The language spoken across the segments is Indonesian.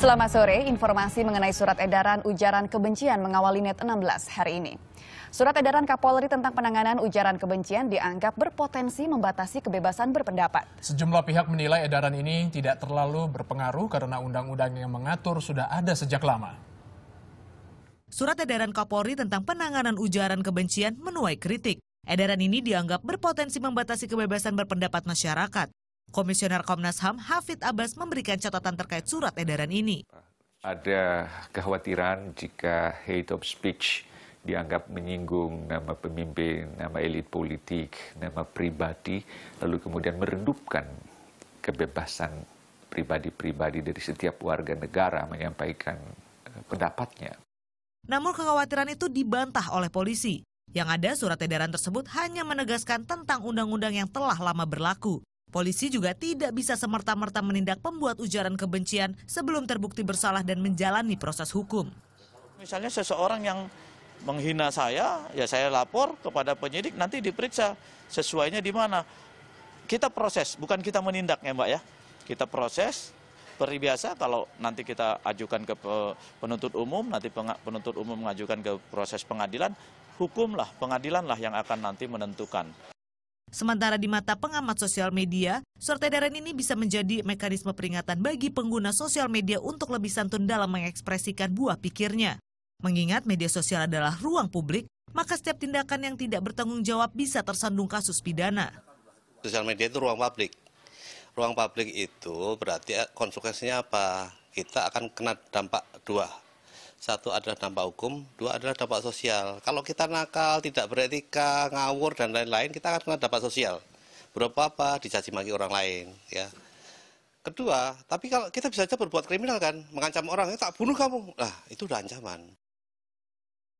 Selamat sore, informasi mengenai surat edaran ujaran kebencian mengawali net 16 hari ini. Surat edaran Kapolri tentang penanganan ujaran kebencian dianggap berpotensi membatasi kebebasan berpendapat. Sejumlah pihak menilai edaran ini tidak terlalu berpengaruh karena undang-undang yang mengatur sudah ada sejak lama. Surat edaran Kapolri tentang penanganan ujaran kebencian menuai kritik. Edaran ini dianggap berpotensi membatasi kebebasan berpendapat masyarakat. Komisioner Komnas HAM Hafid Abbas memberikan catatan terkait surat edaran ini. Ada kekhawatiran jika hate of speech dianggap menyinggung nama pemimpin, nama elit politik, nama pribadi, lalu kemudian meredupkan kebebasan pribadi-pribadi dari setiap warga negara menyampaikan eh, pendapatnya. Namun kekhawatiran itu dibantah oleh polisi. Yang ada surat edaran tersebut hanya menegaskan tentang undang-undang yang telah lama berlaku. Polisi juga tidak bisa semerta-merta menindak pembuat ujaran kebencian sebelum terbukti bersalah dan menjalani proses hukum. Misalnya seseorang yang menghina saya, ya saya lapor kepada penyidik, nanti diperiksa sesuainya di mana. Kita proses, bukan kita menindak ya Mbak ya. Kita proses, peribiasa biasa kalau nanti kita ajukan ke penuntut umum, nanti penuntut umum mengajukan ke proses pengadilan, hukumlah, pengadilanlah yang akan nanti menentukan. Sementara di mata pengamat sosial media, surat edaran ini bisa menjadi mekanisme peringatan bagi pengguna sosial media untuk lebih santun dalam mengekspresikan buah pikirnya. Mengingat media sosial adalah ruang publik, maka setiap tindakan yang tidak bertanggung jawab bisa tersandung kasus pidana. Sosial media itu ruang publik. Ruang publik itu berarti eh, konsekuensinya apa? Kita akan kena dampak dua satu adalah dampak hukum, dua adalah dampak sosial. Kalau kita nakal, tidak beretika, ngawur dan lain-lain, kita akan kena dampak sosial. Berapa apa dicaci maki orang lain, ya. Kedua, tapi kalau kita bisa saja berbuat kriminal kan, mengancam orang, eh, tak bunuh kamu. Nah, itu udah ancaman.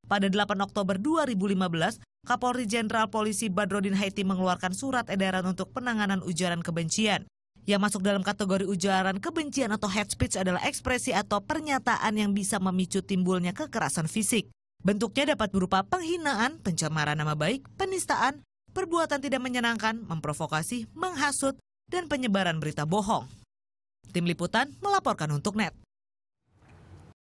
Pada 8 Oktober 2015, Kapolri Jenderal Polisi Badrodin Haiti mengeluarkan surat edaran untuk penanganan ujaran kebencian. Yang masuk dalam kategori ujaran kebencian atau hate speech adalah ekspresi atau pernyataan yang bisa memicu timbulnya kekerasan fisik. Bentuknya dapat berupa penghinaan, pencemaran nama baik, penistaan, perbuatan tidak menyenangkan, memprovokasi, menghasut, dan penyebaran berita bohong. Tim Liputan melaporkan untuk NET.